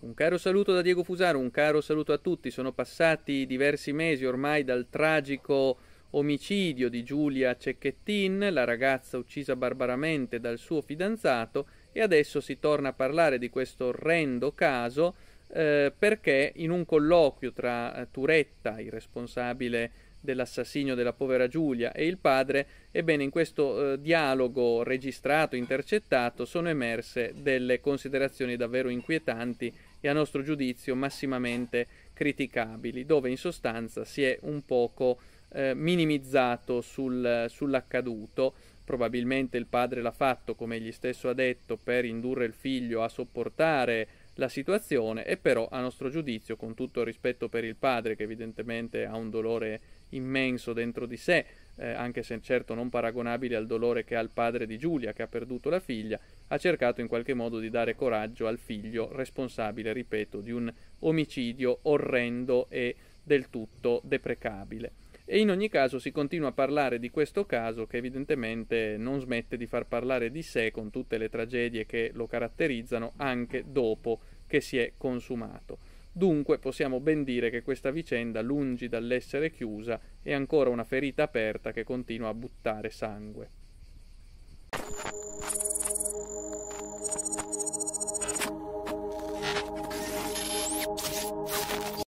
Un caro saluto da Diego Fusaro, un caro saluto a tutti. Sono passati diversi mesi ormai dal tragico omicidio di Giulia Cecchettin, la ragazza uccisa barbaramente dal suo fidanzato, e adesso si torna a parlare di questo orrendo caso eh, perché in un colloquio tra eh, Turetta, il responsabile dell'assassinio della povera Giulia e il padre, ebbene in questo eh, dialogo registrato, intercettato, sono emerse delle considerazioni davvero inquietanti e a nostro giudizio massimamente criticabili, dove in sostanza si è un poco eh, minimizzato sul, sull'accaduto. Probabilmente il padre l'ha fatto, come egli stesso ha detto, per indurre il figlio a sopportare la situazione e però a nostro giudizio, con tutto rispetto per il padre che evidentemente ha un dolore immenso dentro di sé, eh, anche se certo non paragonabile al dolore che ha il padre di Giulia che ha perduto la figlia, ha cercato in qualche modo di dare coraggio al figlio responsabile, ripeto, di un omicidio orrendo e del tutto deprecabile. E in ogni caso si continua a parlare di questo caso che evidentemente non smette di far parlare di sé con tutte le tragedie che lo caratterizzano anche dopo che si è consumato. Dunque possiamo ben dire che questa vicenda, lungi dall'essere chiusa, è ancora una ferita aperta che continua a buttare sangue.